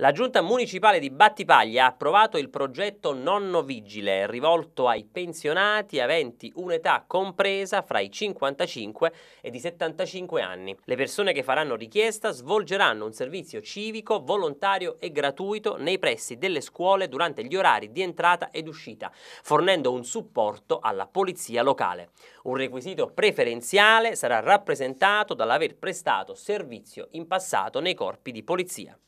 La giunta municipale di Battipaglia ha approvato il progetto Nonno Vigile, rivolto ai pensionati aventi un'età compresa fra i 55 e i 75 anni. Le persone che faranno richiesta svolgeranno un servizio civico, volontario e gratuito nei pressi delle scuole durante gli orari di entrata ed uscita, fornendo un supporto alla polizia locale. Un requisito preferenziale sarà rappresentato dall'aver prestato servizio in passato nei corpi di polizia.